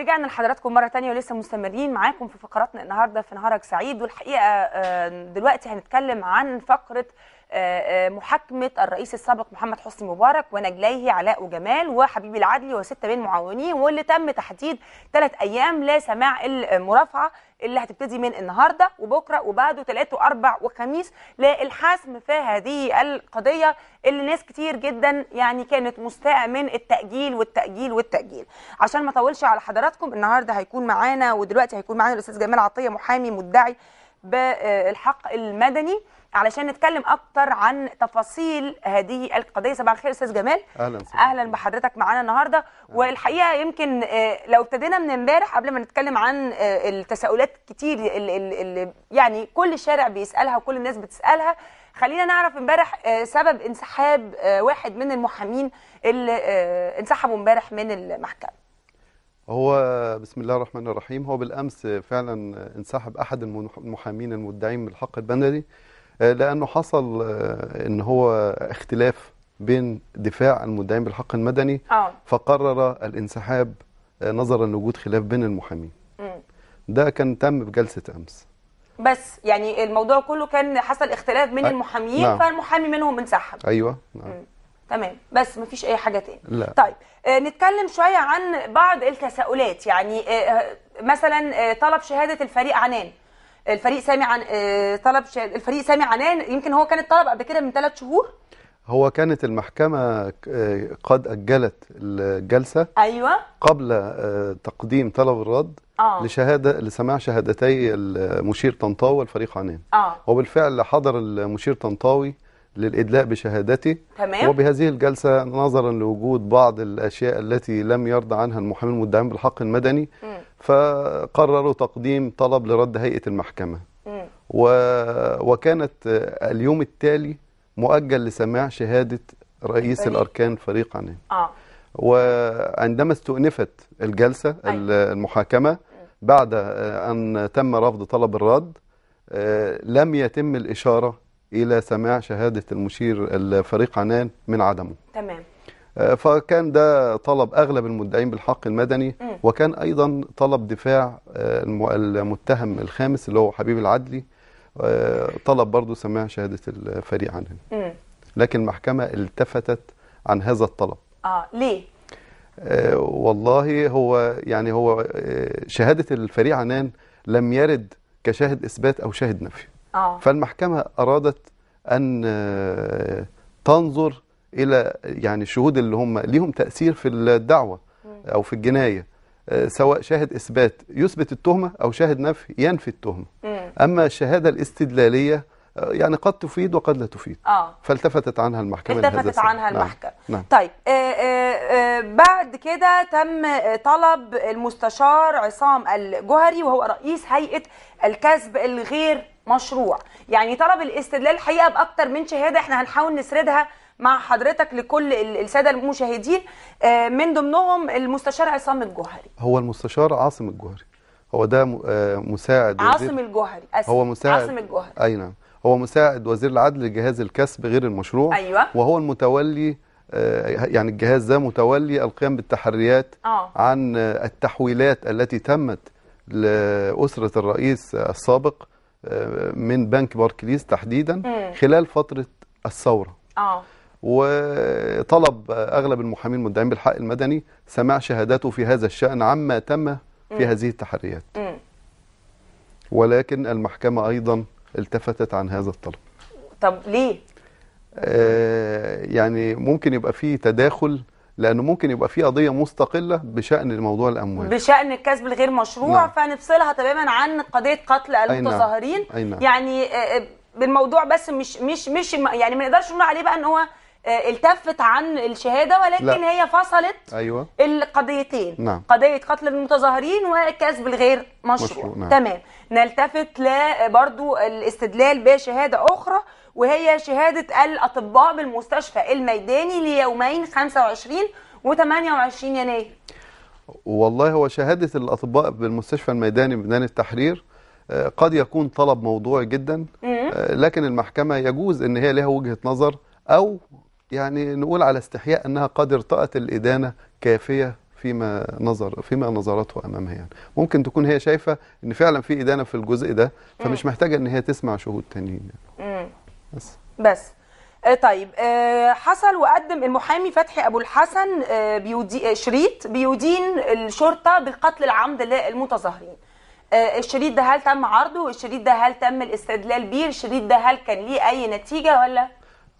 رجعنا لحضراتكم مره تانية ولسه مستمرين معاكم في فقراتنا النهارده في نهارك سعيد والحقيقه آه، دلوقتي هنتكلم عن فقره محاكمه الرئيس السابق محمد حسني مبارك ونجليه علاء وجمال وحبيبي العدلي وسته من معاونيه واللي تم تحديد ثلاث ايام لسماع المرافعه اللي هتبتدي من النهارده وبكره وبعده ثلاثة واربع وخميس للحسم في هذه القضيه اللي ناس كتير جدا يعني كانت مستاءه من التاجيل والتاجيل والتاجيل عشان ما اطولش على حضراتكم النهارده هيكون معانا ودلوقتي هيكون معانا الاستاذ جمال عطيه محامي مدعي بالحق المدني علشان نتكلم اكتر عن تفاصيل هذه القضيه صباح الخير استاذ جمال اهلا صحيح. اهلا بحضرتك معانا النهارده والحقيقه يمكن آه، لو ابتدينا من امبارح قبل ما نتكلم عن آه، التساؤلات كتير اللي يعني كل الشارع بيسالها وكل الناس بتسالها خلينا نعرف امبارح آه، سبب انسحاب واحد من المحامين اللي انسحبوا امبارح من المحكمه هو بسم الله الرحمن الرحيم هو بالأمس فعلا انسحب أحد المحامين المدعين بالحق البندري آه، لأنه حصل آه، أن هو اختلاف بين دفاع المدعين بالحق المدني آه. فقرر الانسحاب نظرا لوجود خلاف بين المحامين ده كان تم في جلسة أمس بس يعني الموضوع كله كان حصل اختلاف بين المحامين نعم. فالمحامي منهم انسحب أيوة نعم. تمام بس مفيش اي حاجه تاني لا. طيب آه، نتكلم شويه عن بعض التساؤلات يعني آه، آه، مثلا طلب شهاده الفريق عنان الفريق سامي عن طلب شهادة الفريق سامي عنان يمكن هو كان الطلب قبل كده من ثلاث شهور هو كانت المحكمة قد أجلت الجلسة أيوة قبل تقديم طلب الرد آه. لشهادة لسماع شهادتي المشير طنطاوي والفريق عنان آه. وبالفعل حضر المشير طنطاوي للإدلاء بشهادته تمام. وبهذه الجلسة نظرا لوجود بعض الأشياء التي لم يرضى عنها المحامين المدعين بالحق المدني م. فقرروا تقديم طلب لرد هيئة المحكمة م. و... وكانت اليوم التالي مؤجل لسماع شهادة رئيس فريق. الأركان فريق عنان آه. وعندما استؤنفت الجلسة أي. المحاكمة بعد أن تم رفض طلب الرد آه، لم يتم الإشارة إلى سماع شهادة المشير الفريق عنان من عدمه تمام آه، فكان ده طلب أغلب المدعين بالحق المدني م. وكان أيضا طلب دفاع آه، المتهم الخامس اللي هو حبيب العدلي آه، طلب برضو سماع شهادة الفريق عنان م. لكن المحكمة التفتت عن هذا الطلب آه ليه؟ آه والله هو يعني هو شهادة الفريق عنان لم يرد كشاهد إثبات أو شاهد نفي آه. فالمحكمة أرادت أن آه، تنظر إلى يعني الشهود اللي هم ليهم تأثير في الدعوة أو في الجناية آه، سواء شاهد إثبات يثبت التهمة أو شاهد نفي ينفي التهمة أما الشهادة الاستدلالية آه، يعني قد تفيد وقد لا تفيد آه. فالتفتت عنها المحكمة التفتت عنها نعم. المحكمة نعم. نعم. طيب آآ آه، آآ آه، بعد كده تم طلب المستشار عصام الجهري وهو رئيس هيئة الكسب الغير مشروع يعني طلب الاستدلال الحقيقة بأكتر من شهادة احنا هنحاول نسردها مع حضرتك لكل السادة المشاهدين من ضمنهم المستشار عصام الجوهري هو المستشار عاصم الجوهري هو ده مساعد عاصم الجوهري هو مساعد عاصم الجوهري اي نعم هو مساعد وزير العدل لجهاز الكسب غير المشروع أيوة. وهو المتولي آه، يعني الجهاز ده متولي القيام بالتحريات أوه. عن التحويلات التي تمت لأسرة الرئيس السابق آه، من بنك باركليز تحديدا م. خلال فترة الثورة آه. وطلب أغلب المحامين المدعين بالحق المدني سماع شهاداته في هذا الشأن عما تم في م. هذه التحريات م. ولكن المحكمة أيضا التفتت عن هذا الطلب طب ليه؟ آه، يعني ممكن يبقى فيه تداخل لأنه ممكن يبقى فيه قضية مستقلة بشأن موضوع الأموال بشأن الكسب الغير مشروع نعم. فنفصلها تماما عن قضية قتل نعم. المتظاهرين نعم. نعم. يعني آه، آه، بالموضوع بس مش مش مش يعني ما نقدرش نقول عليه بقى ان هو آه، التفت عن الشهاده ولكن لا. هي فصلت أيوة. القضيتين نعم. قضيه قتل المتظاهرين والكسب الغير مشروع, مشروع. نعم. تمام نلتفت برضو الاستدلال بشهاده اخرى وهي شهاده الاطباء بالمستشفى الميداني ليومين 25 و28 يناير والله هو شهاده الاطباء بالمستشفى الميداني ميدان التحرير آه، قد يكون طلب موضوعي جدا آه، لكن المحكمه يجوز ان هي لها وجهه نظر او يعني نقول على استحياء أنها قد ارتأت الإدانة كافية فيما نظر فيما نظرته امامها يعني ممكن تكون هي شايفه ان فعلا في ادانه في الجزء ده فمش محتاجه ان هي تسمع شهود تانيين يعني. بس بس آه، طيب آه، حصل وقدم المحامي فتحي ابو الحسن آه، بيودي شريط بيدين الشرطه بالقتل العمد للمتظاهرين الشريط ده هل تم عرضه الشريط ده هل تم الاستدلال بيه الشريط ده هل كان ليه اي نتيجه ولا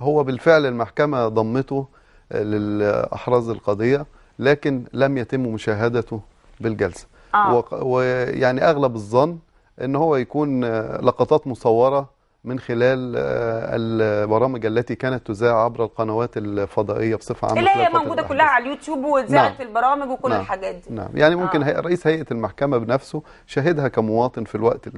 هو بالفعل المحكمة ضمته للأحراز القضية لكن لم يتم مشاهدته بالجلسة آه. ويعني أغلب الظن ان هو يكون لقطات مصورة من خلال آه، البرامج التي كانت تذاع عبر القنوات الفضائيه بصفه عامه اللي هي موجوده كلها على اليوتيوب وذاعت نعم. البرامج وكل نعم. الحاجات دي نعم يعني ممكن آه. رئيس هيئه المحكمه بنفسه شاهدها كمواطن في الوقت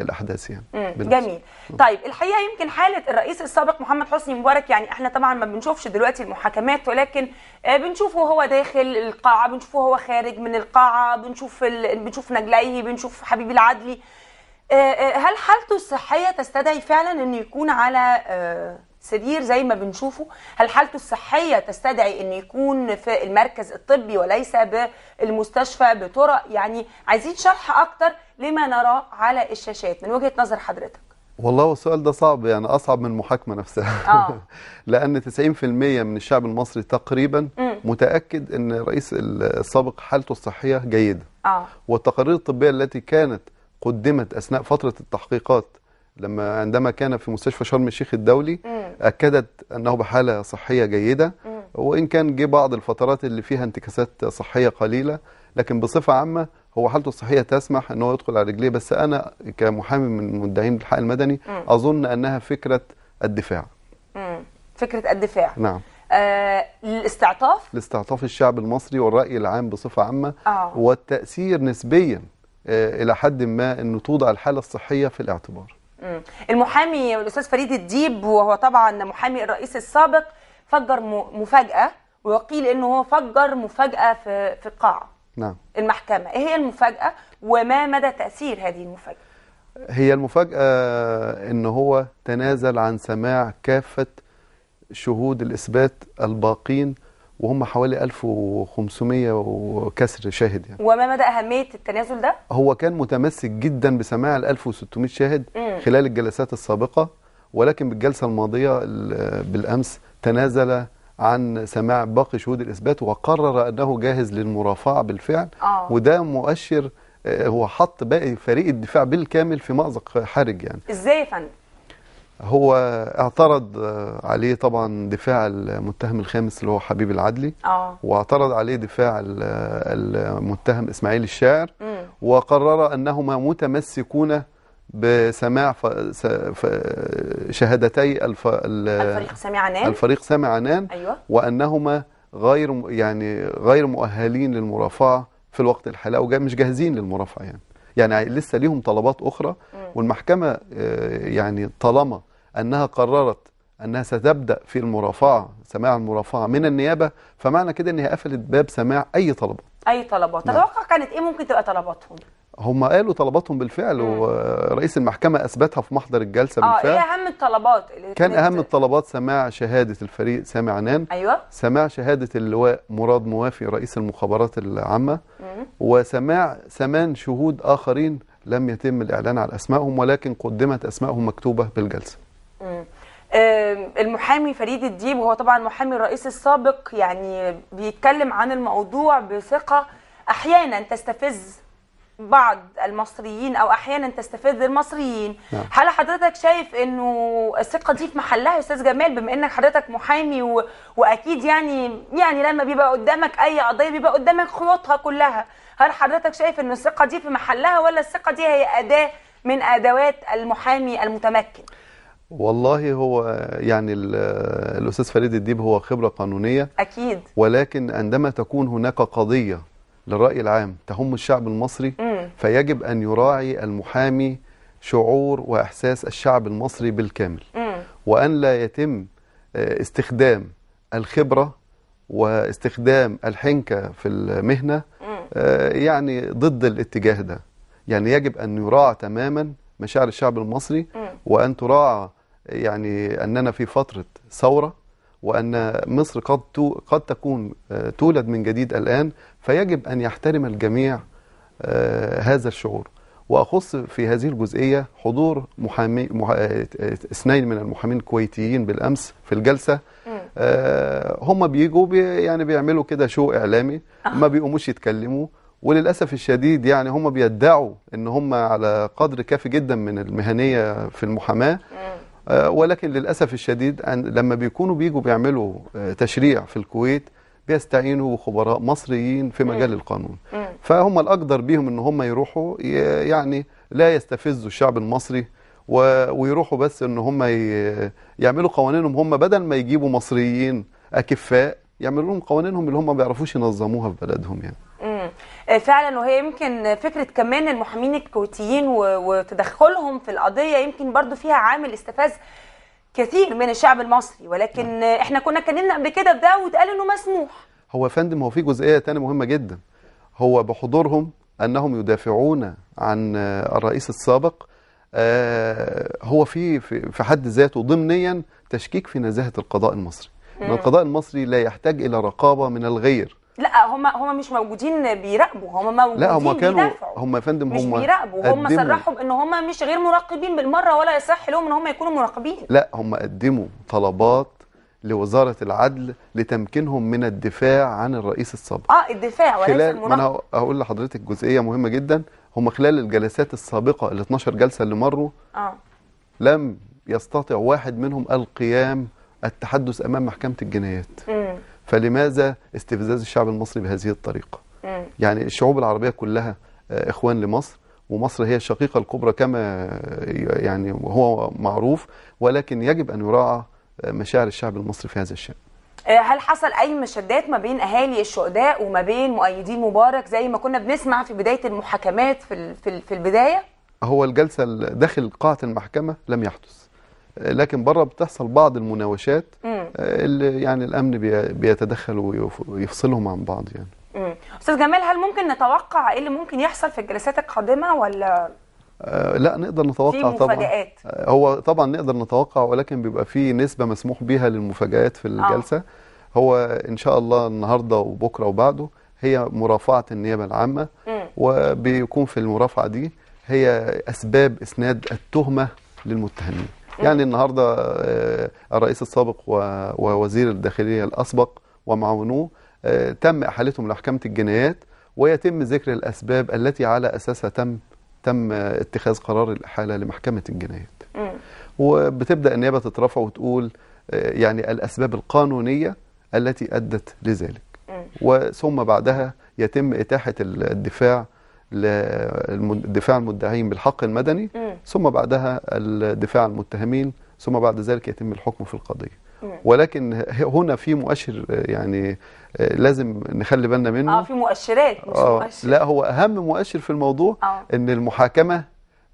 الاحداث يعني جميل مم. طيب الحقيقه يمكن حاله الرئيس السابق محمد حسني مبارك يعني احنا طبعا ما بنشوفش دلوقتي المحاكمات ولكن آه، بنشوفه هو داخل القاعه بنشوفه هو خارج من القاعه بنشوف ال... بنشوف نجليه بنشوف حبيب العدلي آه، آه، هل حالته الصحيه تستدعي فعلا انه يكون على آه، سرير زي ما بنشوفه هل حالته الصحيه تستدعي انه يكون في المركز الطبي وليس بالمستشفى بطرق يعني عايزين شرح اكتر لما نراه على الشاشات من وجهه نظر حضرتك والله السؤال ده صعب يعني اصعب من المحاكمه نفسها آه. لان 90% من الشعب المصري تقريبا م. متاكد ان الرئيس السابق حالته الصحيه جيده آه. والتقارير الطبيه التي كانت قدمت أثناء فترة التحقيقات لما عندما كان في مستشفى شرم الشيخ الدولي أكدت أنه بحالة صحية جيدة وإن كان جه بعض الفترات اللي فيها انتكاسات صحية قليلة لكن بصفة عامة هو حالته الصحية تسمح أن هو يدخل على رجليه بس أنا كمحامي من مدعين الحق المدني أظن أنها فكرة الدفاع فكرة الدفاع نعم آه، الاستعطاف لاستعطاف الشعب المصري والرأي العام بصفة عامة آه. والتأثير نسبيا آه، الى حد ما انه توضع الحاله الصحيه في الاعتبار المحامي الاستاذ فريد الديب وهو طبعا محامي الرئيس السابق فجر مفاجاه وقيل انه هو فجر مفاجاه في في القاعه نعم المحكمه ايه هي المفاجاه وما مدى تاثير هذه المفاجاه هي المفاجاه ان هو تنازل عن سماع كافه شهود الاثبات الباقين وهم حوالي 1500 وكسر شاهد يعني وما مدى اهميه التنازل ده؟ هو كان متمسك جدا بسماع ال 1600 شاهد مم. خلال الجلسات السابقه ولكن بالجلسه الماضيه بالامس تنازل عن سماع باقي شهود الاثبات وقرر انه جاهز للمرافعه بالفعل آه. وده مؤشر آه، هو حط باقي فريق الدفاع بالكامل في مأزق حرج يعني ازاي يا فندم هو اعترض آه، عليه طبعا دفاع المتهم الخامس اللي هو حبيب العدلي أوه. واعترض عليه دفاع المتهم اسماعيل الشاعر م. وقرر انهما متمسكون بسماع ف... س... ف... شهادتي الف... ال... الفريق سامي عنان الفريق سامي عنان أيوة. وانهما غير يعني غير مؤهلين للمرافعه في الوقت الحالي او مش جاهزين للمرافعه يعني يعني لسه ليهم طلبات اخرى م. والمحكمه آه، يعني طالما أنها قررت أنها ستبدأ في المرافعة سماع المرافعة من النيابة فمعنى كده أن هي قفلت باب سماع أي طلبات أي طلبات نعم. تتوقع كانت إيه ممكن تبقى طلباتهم؟ هم قالوا طلباتهم بالفعل مم. ورئيس المحكمة أثبتها في محضر الجلسة آه إيه بالفعل اه ايه أهم الطلبات؟ اللي كان أهم الطلبات سماع شهادة الفريق سامي عنان أيوة سماع شهادة اللواء مراد موافي رئيس المخابرات العامة مم. وسماع ثمان شهود آخرين لم يتم الإعلان عن أسمائهم ولكن قدمت أسمائهم مكتوبة بالجلسة المحامي فريد الديب وهو طبعا محامي الرئيس السابق يعني بيتكلم عن الموضوع بثقة أحيانا تستفز بعض المصريين او احيانا تستفز المصريين نعم. هل حضرتك شايف انه الثقه دي في محلها يا استاذ جمال بما انك حضرتك محامي و... واكيد يعني يعني لما بيبقى قدامك اي قضيه بيبقى قدامك خيوطها كلها هل حضرتك شايف ان الثقه دي في محلها ولا الثقه دي هي اداه من ادوات المحامي المتمكن والله هو يعني الأستاذ فريد الديب هو خبرة قانونية أكيد ولكن عندما تكون هناك قضية للرأي العام تهم الشعب المصري م. فيجب أن يراعي المحامي شعور وإحساس الشعب المصري بالكامل م. وأن لا يتم آه، استخدام الخبرة واستخدام الحنكة في المهنة آه، يعني ضد الاتجاه ده يعني يجب أن يراعى تماما مشاعر الشعب المصري وأن تراعى يعني أننا في فترة ثورة وأن مصر قد قد تكون آه، تولد من جديد الآن فيجب أن يحترم الجميع آه، هذا الشعور وأخص في هذه الجزئية حضور محامي آه، اثنين من المحامين الكويتيين بالأمس في الجلسة هم بيجوا بي يعني بيعملوا كده شو إعلامي ما بيقوموش يتكلموا وللأسف الشديد يعني هم بيدعوا إن هم على قدر كافي جدا من المهنية في المحاماة آه، ولكن للأسف الشديد أن لما بيكونوا بيجوا بيعملوا آه، تشريع في الكويت بيستعينوا بخبراء مصريين في مجال القانون فهم الأقدر بيهم ان هم يروحوا يعني لا يستفزوا الشعب المصري ويروحوا بس ان هم يعملوا قوانينهم هم بدل ما يجيبوا مصريين أكفاء يعملوا لهم قوانينهم اللي هم ما بيعرفوش ينظموها في بلدهم يعني آه، فعلا وهي يمكن فكره كمان المحامين الكويتيين وتدخلهم في القضيه يمكن برضو فيها عامل استفز كثير من الشعب المصري ولكن نعم. احنا كنا اتكلمنا قبل كده بده واتقال انه مسموح هو يا فندم هو في جزئيه ثانيه مهمه جدا هو بحضورهم انهم يدافعون عن الرئيس السابق آه، هو في في حد ذاته ضمنيا تشكيك في نزاهه القضاء المصري ان نعم. القضاء المصري لا يحتاج الى رقابه من الغير لا هم هم مش موجودين بيراقبوا هم موجودين لا هم كانوا هم يا فندم هم مش بيراقبوا هم صرحوا بان هم مش غير مراقبين بالمره ولا يصح لهم ان هم يكونوا مراقبين لا هم قدموا طلبات لوزاره العدل لتمكينهم من الدفاع عن الرئيس السابق اه الدفاع وليس خلال ما انا هقول لحضرتك جزئيه مهمه جدا هم خلال الجلسات السابقه ال 12 جلسه اللي مروا اه لم يستطع واحد منهم القيام التحدث امام محكمه الجنايات مم. فلماذا استفزاز الشعب المصري بهذه الطريقة مم. يعني الشعوب العربية كلها آه، إخوان لمصر ومصر هي الشقيقة الكبرى كما آه، يعني هو معروف ولكن يجب أن يراعى آه، مشاعر الشعب المصري في هذا الشأن هل حصل اي مشادات ما بين اهالي الشهداء وما بين مؤيدين مبارك زي ما كنا بنسمع في بدايه المحاكمات في في البدايه هو الجلسه داخل قاعه المحكمه لم يحدث لكن بره بتحصل بعض المناوشات آه، اللي يعني الامن بيتدخل ويفصلهم عن بعض يعني مم. استاذ جمال هل ممكن نتوقع ايه اللي ممكن يحصل في الجلسات القادمه ولا آه، لا نقدر نتوقع في مفاجآت. طبعا آه، هو طبعا نقدر نتوقع ولكن بيبقى في نسبه مسموح بيها للمفاجآت في الجلسه آه. هو ان شاء الله النهارده وبكره وبعده هي مرافعه النيابه العامه مم. وبيكون في المرافعه دي هي اسباب اسناد التهمه للمتهمين يعني, يعني النهاردة آه، الرئيس السابق ووزير الداخلية الأسبق ومعاونوه آه، تم إحالتهم لمحكمة الجنايات ويتم ذكر الأسباب التي على أساسها تم تم اتخاذ قرار الإحالة لمحكمة الجنايات وبتبدأ النيابة تترفع وتقول آه، يعني الأسباب القانونية التي أدت لذلك وثم بعدها يتم إتاحة الدفاع للدفاع المدعين بالحق المدني ثم بعدها الدفاع عن المتهمين ثم بعد ذلك يتم الحكم في القضيه نعم. ولكن هنا في مؤشر يعني لازم نخلي بالنا منه اه في مؤشرات مش آه مؤشر لا هو اهم مؤشر في الموضوع آه. ان المحاكمه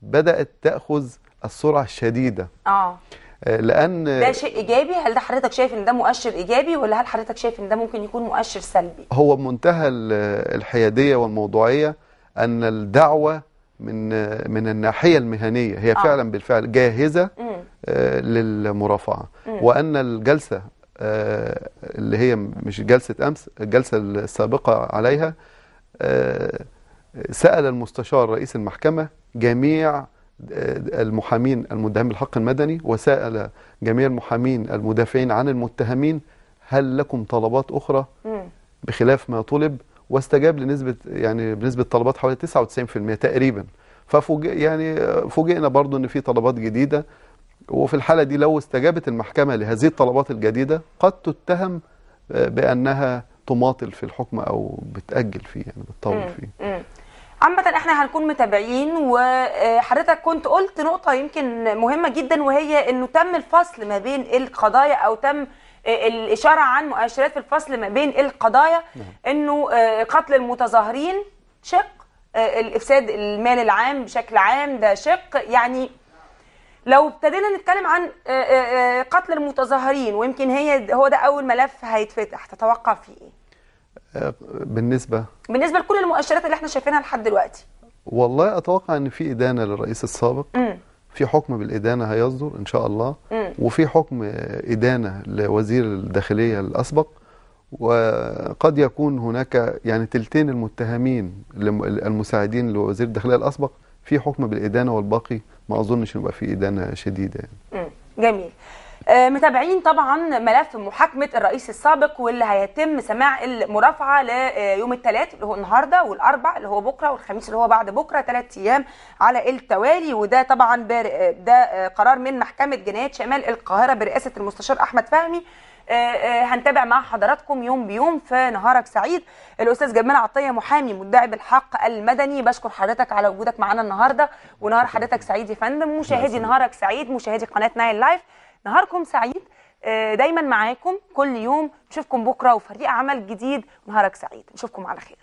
بدات تاخذ السرعه الشديده اه, آه، لان ده شيء ايجابي هل ده حضرتك شايف ان ده مؤشر ايجابي ولا هل حضرتك شايف ان ده ممكن يكون مؤشر سلبي هو بمنتهى الحياديه والموضوعيه ان الدعوه من من الناحية المهنية هي آه. فعلا بالفعل جاهزة آه للمرافعة مم. وأن الجلسة آه اللي هي مش جلسة أمس الجلسة السابقة عليها آه سأل المستشار رئيس المحكمة جميع آه، المحامين المدعين بالحق المدني وسأل جميع المحامين المدافعين عن المتهمين هل لكم طلبات أخرى بخلاف ما طلب واستجاب لنسبه يعني بنسبه طلبات حوالي 99% تقريبا ففوجئ يعني فوجئنا برضو ان في طلبات جديده وفي الحاله دي لو استجابت المحكمه لهذه الطلبات الجديده قد تتهم آه، بانها تماطل في الحكم او بتاجل فيه يعني بتطول فيه عامة احنا هنكون متابعين وحضرتك آه، كنت قلت نقطة يمكن مهمة جدا وهي انه تم الفصل ما بين القضايا او تم آه، الاشاره عن مؤشرات في الفصل ما بين القضايا نعم. انه آه، قتل المتظاهرين شق آه، الافساد المال العام بشكل عام ده شق يعني لو ابتدينا نتكلم عن قتل المتظاهرين ويمكن هي هو ده اول ملف هيتفتح تتوقع فيه ايه بالنسبه بالنسبه لكل المؤشرات اللي احنا شايفينها لحد دلوقتي والله اتوقع ان في ادانه للرئيس السابق م. في حكم بالادانه هيصدر ان شاء الله م. وفي حكم إدانة لوزير الداخلية الأسبق وقد يكون هناك يعني تلتين المتهمين المساعدين لوزير الداخلية الأسبق في حكم بالإدانة والباقي ما أظنش يبقى في إدانة شديدة يعني. جميل آه، متابعين طبعا ملف محاكمه الرئيس السابق واللي هيتم سماع المرافعه ليوم الثلاث اللي هو النهارده والاربع اللي هو بكره والخميس اللي هو بعد بكره ثلاث ايام على التوالي وده طبعا آه، ده آه، قرار من محكمه جنايات شمال القاهره برئاسه المستشار احمد فهمي هنتابع مع حضراتكم يوم بيوم في نهارك سعيد الاستاذ جمال عطيه محامي مدعي بالحق المدني بشكر حضرتك على وجودك معانا النهارده ونهار حضرتك سعيد يا فندم مشاهدي نعم نهارك سعيد مشاهدي قناه نايل لايف نهاركم سعيد آه، دايما معاكم كل يوم نشوفكم بكره وفريق عمل جديد نهارك سعيد نشوفكم على خير